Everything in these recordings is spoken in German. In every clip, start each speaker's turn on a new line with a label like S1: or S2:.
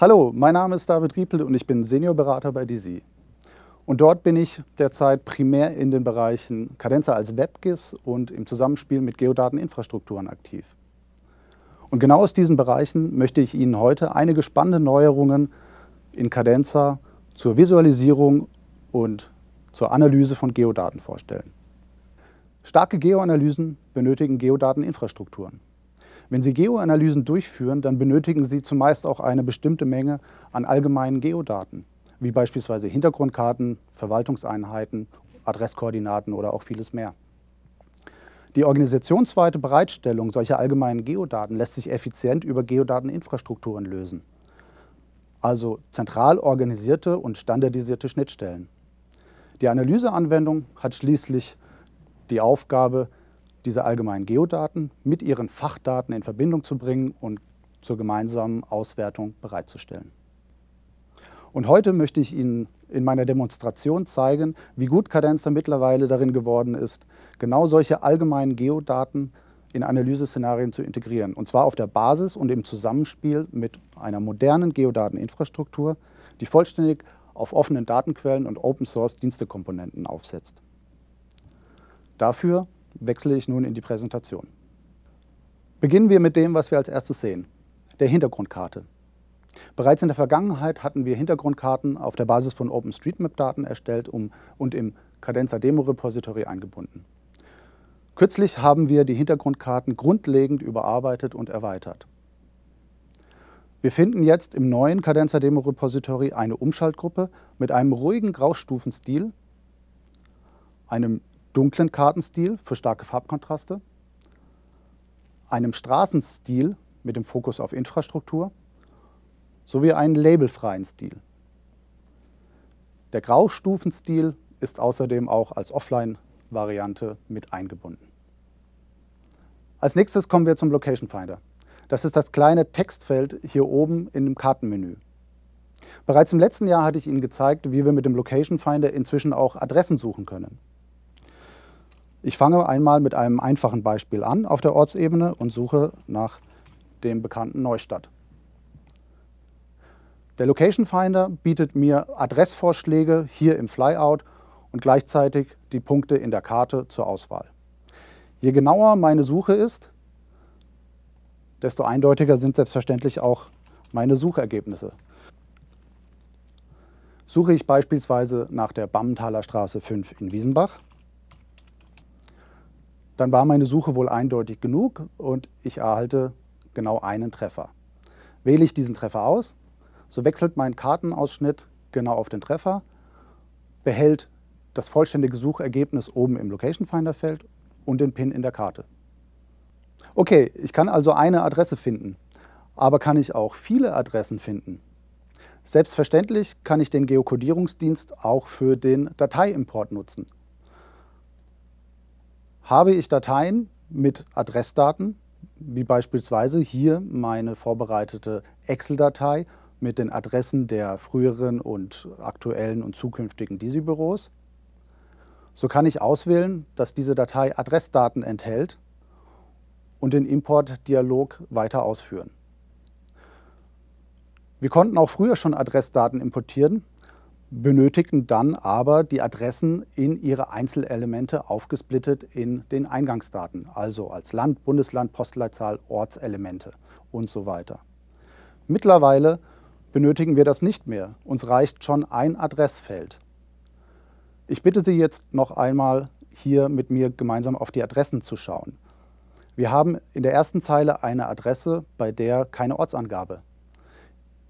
S1: Hallo, mein Name ist David Riepel und ich bin Seniorberater bei DZ. Und dort bin ich derzeit primär in den Bereichen Cadenza als WebGIS und im Zusammenspiel mit Geodateninfrastrukturen aktiv. Und genau aus diesen Bereichen möchte ich Ihnen heute einige spannende Neuerungen in Cadenza zur Visualisierung und zur Analyse von Geodaten vorstellen. Starke Geoanalysen benötigen Geodateninfrastrukturen. Wenn Sie Geoanalysen durchführen, dann benötigen Sie zumeist auch eine bestimmte Menge an allgemeinen Geodaten, wie beispielsweise Hintergrundkarten, Verwaltungseinheiten, Adresskoordinaten oder auch vieles mehr. Die organisationsweite Bereitstellung solcher allgemeinen Geodaten lässt sich effizient über Geodateninfrastrukturen lösen, also zentral organisierte und standardisierte Schnittstellen. Die Analyseanwendung hat schließlich die Aufgabe, diese allgemeinen Geodaten mit ihren Fachdaten in Verbindung zu bringen und zur gemeinsamen Auswertung bereitzustellen. Und heute möchte ich Ihnen in meiner Demonstration zeigen, wie gut Cadenza mittlerweile darin geworden ist, genau solche allgemeinen Geodaten in Analyseszenarien zu integrieren. Und zwar auf der Basis und im Zusammenspiel mit einer modernen Geodateninfrastruktur, die vollständig auf offenen Datenquellen und Open-Source-Dienstekomponenten aufsetzt. Dafür wechsle ich nun in die Präsentation. Beginnen wir mit dem, was wir als erstes sehen, der Hintergrundkarte. Bereits in der Vergangenheit hatten wir Hintergrundkarten auf der Basis von OpenStreetMap-Daten erstellt und im Cadenza Demo Repository eingebunden. Kürzlich haben wir die Hintergrundkarten grundlegend überarbeitet und erweitert. Wir finden jetzt im neuen Cadenza Demo Repository eine Umschaltgruppe mit einem ruhigen Graustufenstil, einem dunklen Kartenstil für starke Farbkontraste, einem Straßenstil mit dem Fokus auf Infrastruktur sowie einen labelfreien Stil. Der Graustufenstil ist außerdem auch als Offline-Variante mit eingebunden. Als nächstes kommen wir zum Location Finder. Das ist das kleine Textfeld hier oben in dem Kartenmenü. Bereits im letzten Jahr hatte ich Ihnen gezeigt, wie wir mit dem Location Finder inzwischen auch Adressen suchen können. Ich fange einmal mit einem einfachen Beispiel an auf der Ortsebene und suche nach dem bekannten Neustadt. Der Location Finder bietet mir Adressvorschläge hier im Flyout und gleichzeitig die Punkte in der Karte zur Auswahl. Je genauer meine Suche ist, desto eindeutiger sind selbstverständlich auch meine Suchergebnisse. Suche ich beispielsweise nach der Bammenthaler Straße 5 in Wiesenbach, dann war meine Suche wohl eindeutig genug und ich erhalte genau einen Treffer. Wähle ich diesen Treffer aus, so wechselt mein Kartenausschnitt genau auf den Treffer, behält das vollständige Suchergebnis oben im Location Finder Feld und den Pin in der Karte. Okay, ich kann also eine Adresse finden, aber kann ich auch viele Adressen finden? Selbstverständlich kann ich den Geokodierungsdienst auch für den Dateiimport nutzen habe ich Dateien mit Adressdaten, wie beispielsweise hier meine vorbereitete Excel-Datei mit den Adressen der früheren und aktuellen und zukünftigen DISI-Büros. So kann ich auswählen, dass diese Datei Adressdaten enthält und den Import-Dialog weiter ausführen. Wir konnten auch früher schon Adressdaten importieren, benötigten dann aber die Adressen in ihre Einzelelemente aufgesplittet in den Eingangsdaten, also als Land, Bundesland, Postleitzahl, Ortselemente und so weiter. Mittlerweile benötigen wir das nicht mehr. Uns reicht schon ein Adressfeld. Ich bitte Sie jetzt noch einmal hier mit mir gemeinsam auf die Adressen zu schauen. Wir haben in der ersten Zeile eine Adresse, bei der keine Ortsangabe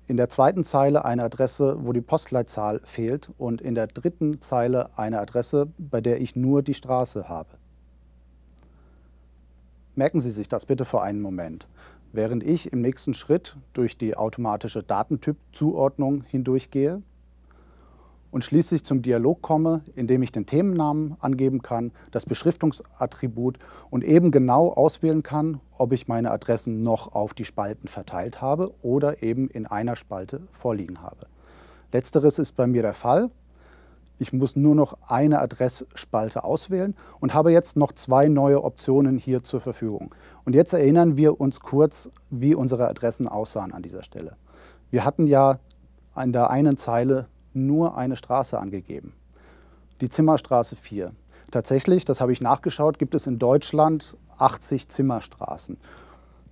S1: in der zweiten Zeile eine Adresse, wo die Postleitzahl fehlt und in der dritten Zeile eine Adresse, bei der ich nur die Straße habe. Merken Sie sich das bitte für einen Moment, während ich im nächsten Schritt durch die automatische Datentypzuordnung hindurchgehe und schließlich zum Dialog komme, indem ich den Themennamen angeben kann, das Beschriftungsattribut und eben genau auswählen kann, ob ich meine Adressen noch auf die Spalten verteilt habe oder eben in einer Spalte vorliegen habe. Letzteres ist bei mir der Fall. Ich muss nur noch eine Adressspalte auswählen und habe jetzt noch zwei neue Optionen hier zur Verfügung. Und jetzt erinnern wir uns kurz, wie unsere Adressen aussahen an dieser Stelle. Wir hatten ja in der einen Zeile nur eine Straße angegeben, die Zimmerstraße 4. Tatsächlich, das habe ich nachgeschaut, gibt es in Deutschland 80 Zimmerstraßen.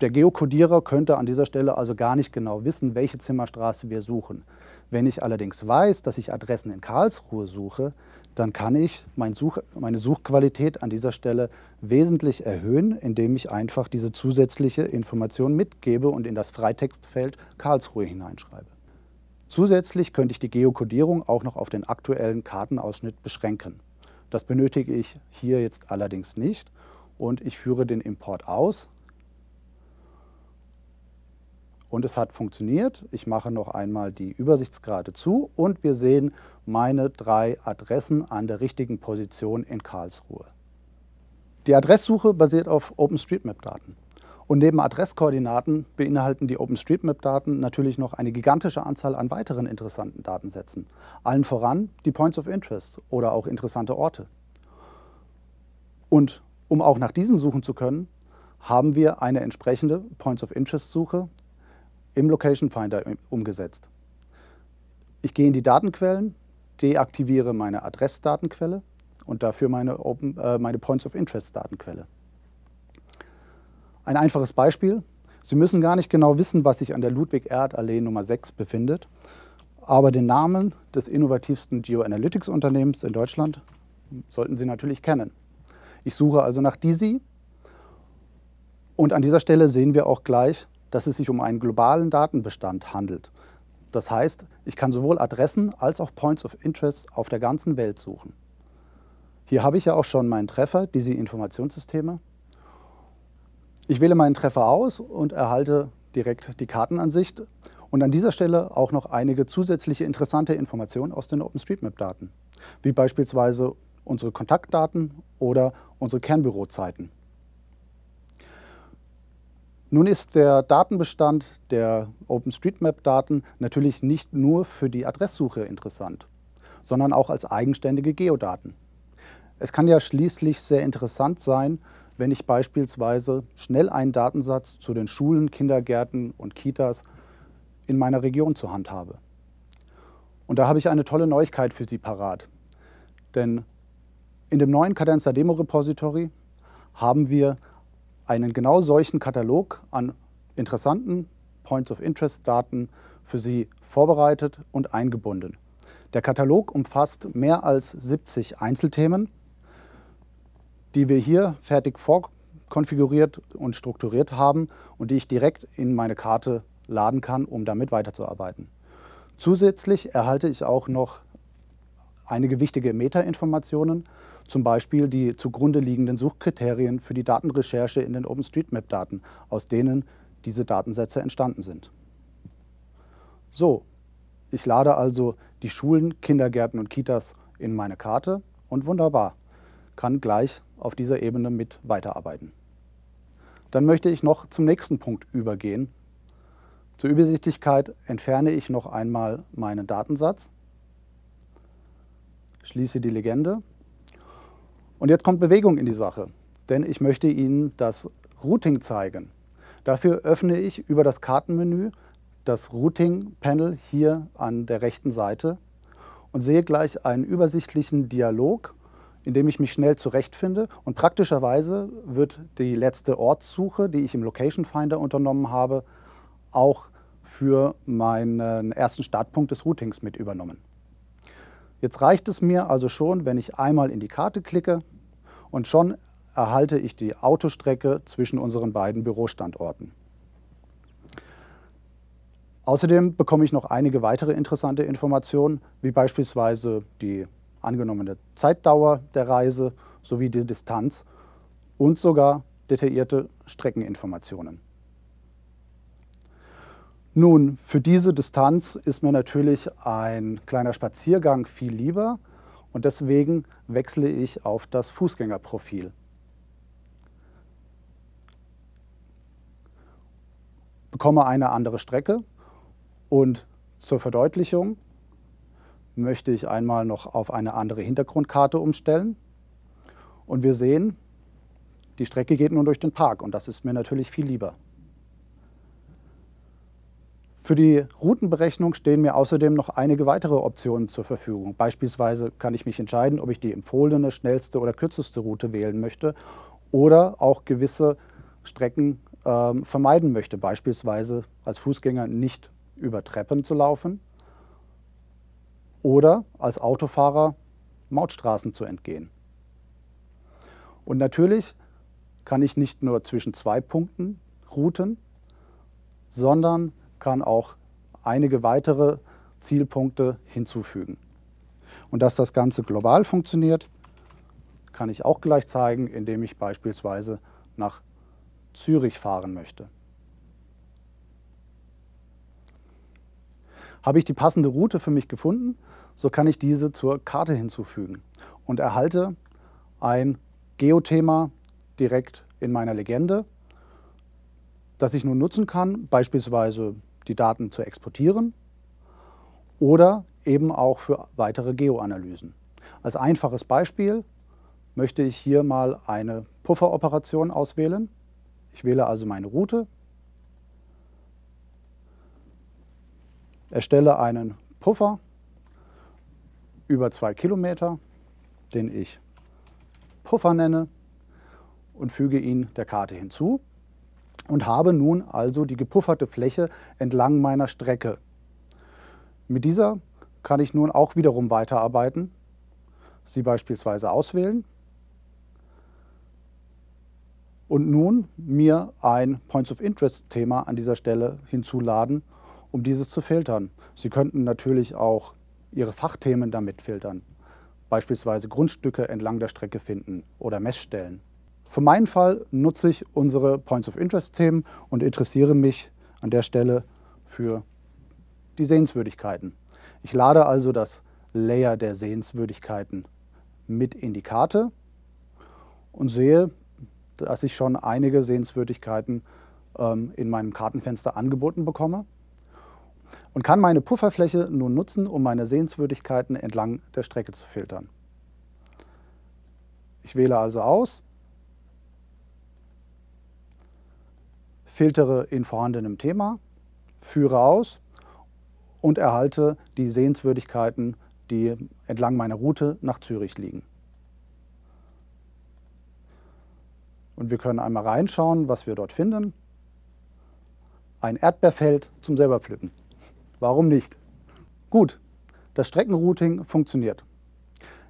S1: Der Geokodierer könnte an dieser Stelle also gar nicht genau wissen, welche Zimmerstraße wir suchen. Wenn ich allerdings weiß, dass ich Adressen in Karlsruhe suche, dann kann ich mein Such, meine Suchqualität an dieser Stelle wesentlich erhöhen, indem ich einfach diese zusätzliche Information mitgebe und in das Freitextfeld Karlsruhe hineinschreibe. Zusätzlich könnte ich die Geokodierung auch noch auf den aktuellen Kartenausschnitt beschränken. Das benötige ich hier jetzt allerdings nicht und ich führe den Import aus. Und es hat funktioniert. Ich mache noch einmal die Übersichtsgrade zu und wir sehen meine drei Adressen an der richtigen Position in Karlsruhe. Die Adresssuche basiert auf OpenStreetMap-Daten. Und neben Adresskoordinaten beinhalten die OpenStreetMap-Daten natürlich noch eine gigantische Anzahl an weiteren interessanten Datensätzen. Allen voran die Points of Interest oder auch interessante Orte. Und um auch nach diesen suchen zu können, haben wir eine entsprechende Points of Interest-Suche im Location Finder umgesetzt. Ich gehe in die Datenquellen, deaktiviere meine Adressdatenquelle und dafür meine, Open, äh, meine Points of Interest-Datenquelle. Ein einfaches Beispiel. Sie müssen gar nicht genau wissen, was sich an der Ludwig-Erd-Allee Nummer 6 befindet, aber den Namen des innovativsten Geoanalytics-Unternehmens in Deutschland sollten Sie natürlich kennen. Ich suche also nach DISI und an dieser Stelle sehen wir auch gleich, dass es sich um einen globalen Datenbestand handelt. Das heißt, ich kann sowohl Adressen als auch Points of Interest auf der ganzen Welt suchen. Hier habe ich ja auch schon meinen Treffer, diese Informationssysteme. Ich wähle meinen Treffer aus und erhalte direkt die Kartenansicht und an dieser Stelle auch noch einige zusätzliche interessante Informationen aus den OpenStreetMap-Daten, wie beispielsweise unsere Kontaktdaten oder unsere Kernbürozeiten. Nun ist der Datenbestand der OpenStreetMap-Daten natürlich nicht nur für die Adresssuche interessant, sondern auch als eigenständige Geodaten. Es kann ja schließlich sehr interessant sein, wenn ich beispielsweise schnell einen Datensatz zu den Schulen, Kindergärten und Kitas in meiner Region zur Hand habe. Und da habe ich eine tolle Neuigkeit für Sie parat. Denn in dem neuen Cadenza Demo Repository haben wir einen genau solchen Katalog an interessanten Points of Interest Daten für Sie vorbereitet und eingebunden. Der Katalog umfasst mehr als 70 Einzelthemen die wir hier fertig vorkonfiguriert und strukturiert haben und die ich direkt in meine Karte laden kann, um damit weiterzuarbeiten. Zusätzlich erhalte ich auch noch einige wichtige Metainformationen, zum Beispiel die zugrunde liegenden Suchkriterien für die Datenrecherche in den OpenStreetMap-Daten, aus denen diese Datensätze entstanden sind. So, ich lade also die Schulen, Kindergärten und Kitas in meine Karte und wunderbar, kann gleich auf dieser Ebene mit weiterarbeiten. Dann möchte ich noch zum nächsten Punkt übergehen. Zur Übersichtlichkeit entferne ich noch einmal meinen Datensatz, schließe die Legende und jetzt kommt Bewegung in die Sache, denn ich möchte Ihnen das Routing zeigen. Dafür öffne ich über das Kartenmenü das Routing-Panel hier an der rechten Seite und sehe gleich einen übersichtlichen Dialog indem ich mich schnell zurechtfinde. Und praktischerweise wird die letzte Ortssuche, die ich im Location Finder unternommen habe, auch für meinen ersten Startpunkt des Routings mit übernommen. Jetzt reicht es mir also schon, wenn ich einmal in die Karte klicke und schon erhalte ich die Autostrecke zwischen unseren beiden Bürostandorten. Außerdem bekomme ich noch einige weitere interessante Informationen, wie beispielsweise die angenommene Zeitdauer der Reise sowie die Distanz und sogar detaillierte Streckeninformationen. Nun, für diese Distanz ist mir natürlich ein kleiner Spaziergang viel lieber und deswegen wechsle ich auf das Fußgängerprofil. Bekomme eine andere Strecke und zur Verdeutlichung, möchte ich einmal noch auf eine andere Hintergrundkarte umstellen. Und wir sehen, die Strecke geht nun durch den Park und das ist mir natürlich viel lieber. Für die Routenberechnung stehen mir außerdem noch einige weitere Optionen zur Verfügung. Beispielsweise kann ich mich entscheiden, ob ich die empfohlene, schnellste oder kürzeste Route wählen möchte oder auch gewisse Strecken äh, vermeiden möchte. Beispielsweise als Fußgänger nicht über Treppen zu laufen oder als Autofahrer Mautstraßen zu entgehen. Und natürlich kann ich nicht nur zwischen zwei Punkten routen, sondern kann auch einige weitere Zielpunkte hinzufügen. Und dass das Ganze global funktioniert, kann ich auch gleich zeigen, indem ich beispielsweise nach Zürich fahren möchte. Habe ich die passende Route für mich gefunden, so kann ich diese zur Karte hinzufügen und erhalte ein Geothema direkt in meiner Legende, das ich nun nutzen kann, beispielsweise die Daten zu exportieren oder eben auch für weitere Geoanalysen. Als einfaches Beispiel möchte ich hier mal eine Pufferoperation auswählen. Ich wähle also meine Route erstelle einen Puffer über zwei Kilometer, den ich Puffer nenne und füge ihn der Karte hinzu und habe nun also die gepufferte Fläche entlang meiner Strecke. Mit dieser kann ich nun auch wiederum weiterarbeiten, sie beispielsweise auswählen und nun mir ein Points of Interest Thema an dieser Stelle hinzuladen um dieses zu filtern. Sie könnten natürlich auch Ihre Fachthemen damit filtern, beispielsweise Grundstücke entlang der Strecke finden oder Messstellen. Für meinen Fall nutze ich unsere Points of Interest-Themen und interessiere mich an der Stelle für die Sehenswürdigkeiten. Ich lade also das Layer der Sehenswürdigkeiten mit in die Karte und sehe, dass ich schon einige Sehenswürdigkeiten ähm, in meinem Kartenfenster angeboten bekomme und kann meine Pufferfläche nun nutzen, um meine Sehenswürdigkeiten entlang der Strecke zu filtern. Ich wähle also aus, filtere in vorhandenem Thema, führe aus und erhalte die Sehenswürdigkeiten, die entlang meiner Route nach Zürich liegen. Und wir können einmal reinschauen, was wir dort finden. Ein Erdbeerfeld zum selber pflücken. Warum nicht? Gut, das Streckenrouting funktioniert.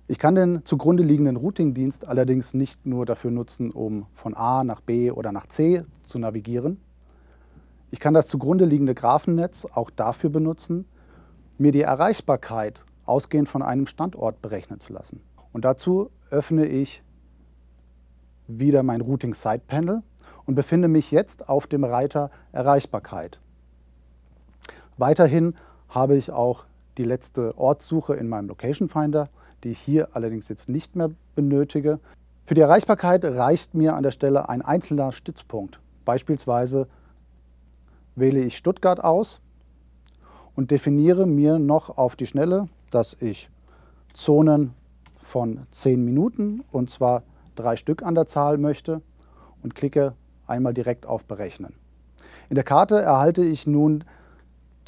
S1: Ich kann den zugrunde liegenden Routingdienst allerdings nicht nur dafür nutzen, um von A nach B oder nach C zu navigieren. Ich kann das zugrunde liegende Graphennetz auch dafür benutzen, mir die Erreichbarkeit ausgehend von einem Standort berechnen zu lassen. Und dazu öffne ich wieder mein Routing Side Panel und befinde mich jetzt auf dem Reiter Erreichbarkeit. Weiterhin habe ich auch die letzte Ortssuche in meinem Location Finder, die ich hier allerdings jetzt nicht mehr benötige. Für die Erreichbarkeit reicht mir an der Stelle ein einzelner Stützpunkt. Beispielsweise wähle ich Stuttgart aus und definiere mir noch auf die Schnelle, dass ich Zonen von 10 Minuten und zwar drei Stück an der Zahl möchte und klicke einmal direkt auf Berechnen. In der Karte erhalte ich nun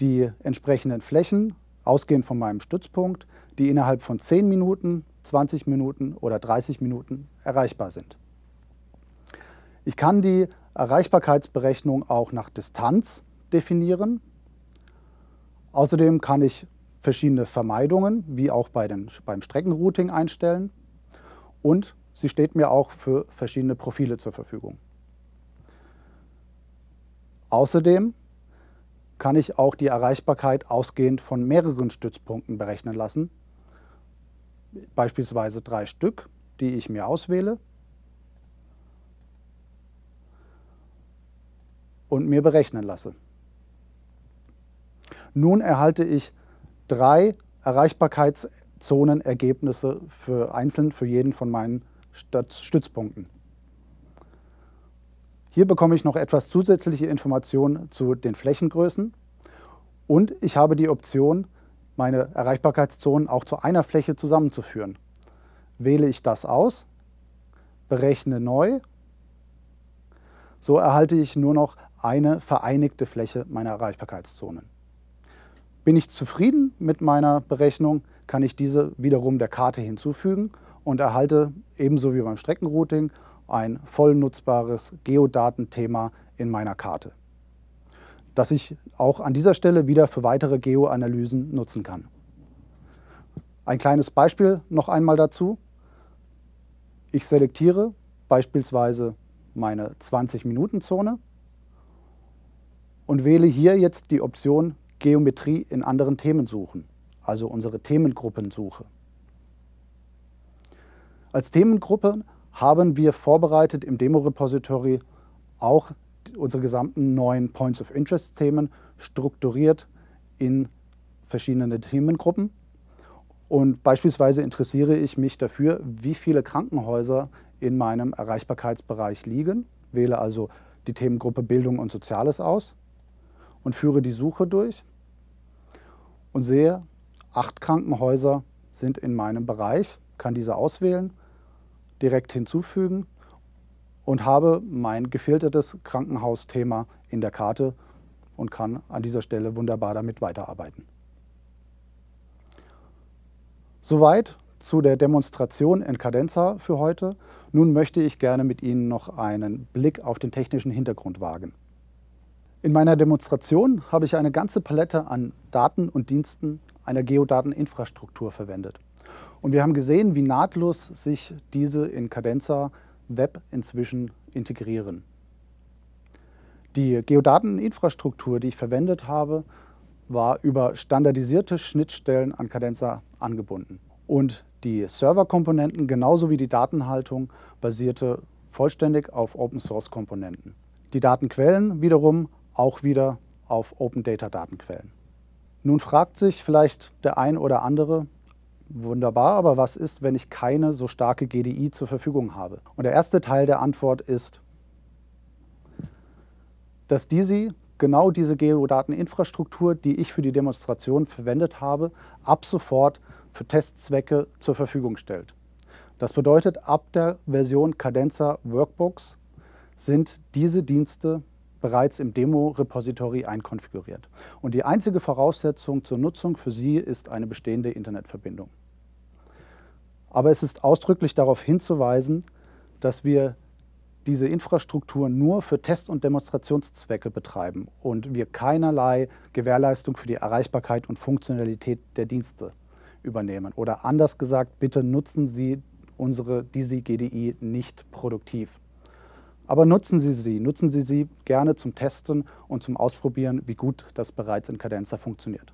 S1: die entsprechenden Flächen, ausgehend von meinem Stützpunkt, die innerhalb von 10 Minuten, 20 Minuten oder 30 Minuten erreichbar sind. Ich kann die Erreichbarkeitsberechnung auch nach Distanz definieren. Außerdem kann ich verschiedene Vermeidungen, wie auch bei den, beim Streckenrouting, einstellen. Und sie steht mir auch für verschiedene Profile zur Verfügung. Außerdem kann ich auch die Erreichbarkeit ausgehend von mehreren Stützpunkten berechnen lassen. Beispielsweise drei Stück, die ich mir auswähle und mir berechnen lasse. Nun erhalte ich drei Erreichbarkeitszonenergebnisse für einzeln für jeden von meinen Stützpunkten. Hier bekomme ich noch etwas zusätzliche Informationen zu den Flächengrößen und ich habe die Option, meine Erreichbarkeitszonen auch zu einer Fläche zusammenzuführen. Wähle ich das aus, berechne neu, so erhalte ich nur noch eine vereinigte Fläche meiner Erreichbarkeitszonen. Bin ich zufrieden mit meiner Berechnung, kann ich diese wiederum der Karte hinzufügen und erhalte ebenso wie beim Streckenrouting ein voll nutzbares Geodatenthema in meiner Karte, das ich auch an dieser Stelle wieder für weitere Geoanalysen nutzen kann. Ein kleines Beispiel noch einmal dazu. Ich selektiere beispielsweise meine 20-Minuten-Zone und wähle hier jetzt die Option Geometrie in anderen Themen suchen, also unsere Themengruppensuche. Als Themengruppe haben wir vorbereitet im Demo-Repository auch unsere gesamten neuen Points of Interest-Themen strukturiert in verschiedene Themengruppen. Und beispielsweise interessiere ich mich dafür, wie viele Krankenhäuser in meinem Erreichbarkeitsbereich liegen, wähle also die Themengruppe Bildung und Soziales aus und führe die Suche durch und sehe, acht Krankenhäuser sind in meinem Bereich, kann diese auswählen direkt hinzufügen und habe mein gefiltertes Krankenhausthema in der Karte und kann an dieser Stelle wunderbar damit weiterarbeiten. Soweit zu der Demonstration in Cadenza für heute. Nun möchte ich gerne mit Ihnen noch einen Blick auf den technischen Hintergrund wagen. In meiner Demonstration habe ich eine ganze Palette an Daten und Diensten einer Geodateninfrastruktur verwendet. Und wir haben gesehen, wie nahtlos sich diese in Cadenza Web inzwischen integrieren. Die Geodateninfrastruktur, die ich verwendet habe, war über standardisierte Schnittstellen an Cadenza angebunden. Und die Serverkomponenten genauso wie die Datenhaltung basierte vollständig auf Open-Source-Komponenten. Die Datenquellen wiederum auch wieder auf Open-Data-Datenquellen. Nun fragt sich vielleicht der ein oder andere, wunderbar, aber was ist, wenn ich keine so starke GDI zur Verfügung habe? Und der erste Teil der Antwort ist, dass Dizzy genau diese Geodateninfrastruktur, die ich für die Demonstration verwendet habe, ab sofort für Testzwecke zur Verfügung stellt. Das bedeutet, ab der Version Cadenza Workbooks sind diese Dienste bereits im Demo-Repository einkonfiguriert. Und die einzige Voraussetzung zur Nutzung für Sie ist eine bestehende Internetverbindung. Aber es ist ausdrücklich darauf hinzuweisen, dass wir diese Infrastruktur nur für Test- und Demonstrationszwecke betreiben und wir keinerlei Gewährleistung für die Erreichbarkeit und Funktionalität der Dienste übernehmen. Oder anders gesagt, bitte nutzen Sie unsere DISI-GDI nicht produktiv. Aber nutzen Sie sie, nutzen Sie sie gerne zum Testen und zum Ausprobieren, wie gut das bereits in Cadenza funktioniert.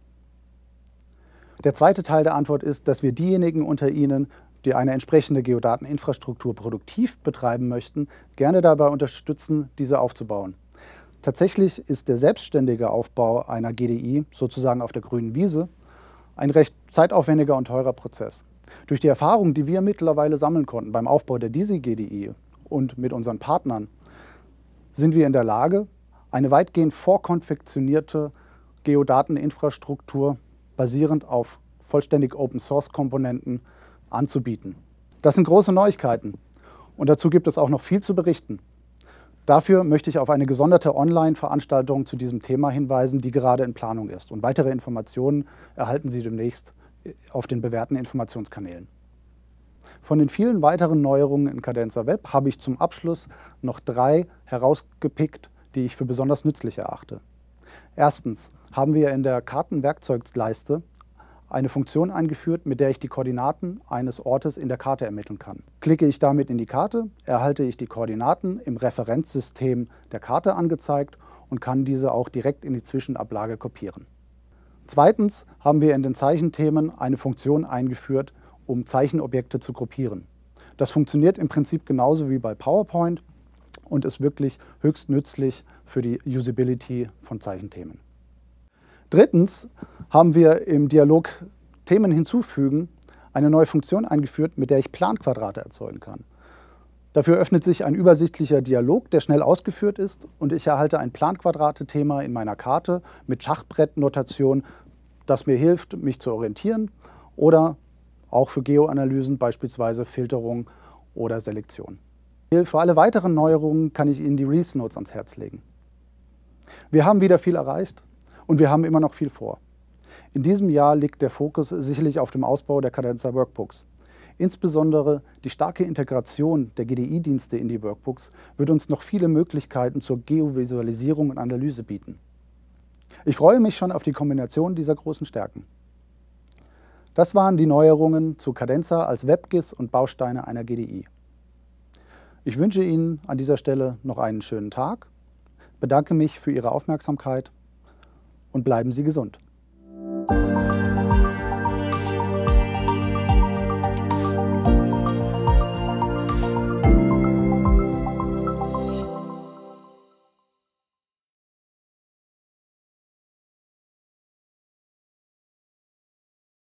S1: Der zweite Teil der Antwort ist, dass wir diejenigen unter Ihnen, die eine entsprechende Geodateninfrastruktur produktiv betreiben möchten, gerne dabei unterstützen, diese aufzubauen. Tatsächlich ist der selbstständige Aufbau einer GDI sozusagen auf der grünen Wiese ein recht zeitaufwendiger und teurer Prozess. Durch die Erfahrung, die wir mittlerweile sammeln konnten beim Aufbau der DISI-GDI, und mit unseren Partnern sind wir in der Lage, eine weitgehend vorkonfektionierte Geodateninfrastruktur basierend auf vollständig Open-Source-Komponenten anzubieten. Das sind große Neuigkeiten und dazu gibt es auch noch viel zu berichten. Dafür möchte ich auf eine gesonderte Online-Veranstaltung zu diesem Thema hinweisen, die gerade in Planung ist. Und weitere Informationen erhalten Sie demnächst äh, auf den bewährten Informationskanälen. Von den vielen weiteren Neuerungen in Cadenza Web habe ich zum Abschluss noch drei herausgepickt, die ich für besonders nützlich erachte. Erstens haben wir in der Kartenwerkzeugleiste eine Funktion eingeführt, mit der ich die Koordinaten eines Ortes in der Karte ermitteln kann. Klicke ich damit in die Karte, erhalte ich die Koordinaten im Referenzsystem der Karte angezeigt und kann diese auch direkt in die Zwischenablage kopieren. Zweitens haben wir in den Zeichenthemen eine Funktion eingeführt, um Zeichenobjekte zu gruppieren. Das funktioniert im Prinzip genauso wie bei PowerPoint und ist wirklich höchst nützlich für die Usability von Zeichenthemen. Drittens haben wir im Dialog Themen hinzufügen eine neue Funktion eingeführt, mit der ich Planquadrate erzeugen kann. Dafür öffnet sich ein übersichtlicher Dialog, der schnell ausgeführt ist und ich erhalte ein Planquadrate-Thema in meiner Karte mit Schachbrettnotation, das mir hilft, mich zu orientieren oder auch für Geoanalysen, beispielsweise Filterung oder Selektion. Für alle weiteren Neuerungen kann ich Ihnen die Reese Notes ans Herz legen. Wir haben wieder viel erreicht und wir haben immer noch viel vor. In diesem Jahr liegt der Fokus sicherlich auf dem Ausbau der Cadenza Workbooks. Insbesondere die starke Integration der GDI-Dienste in die Workbooks wird uns noch viele Möglichkeiten zur Geovisualisierung und Analyse bieten. Ich freue mich schon auf die Kombination dieser großen Stärken. Das waren die Neuerungen zu Cadenza als WebGIS und Bausteine einer GDI. Ich wünsche Ihnen an dieser Stelle noch einen schönen Tag, bedanke mich für Ihre Aufmerksamkeit und bleiben Sie gesund.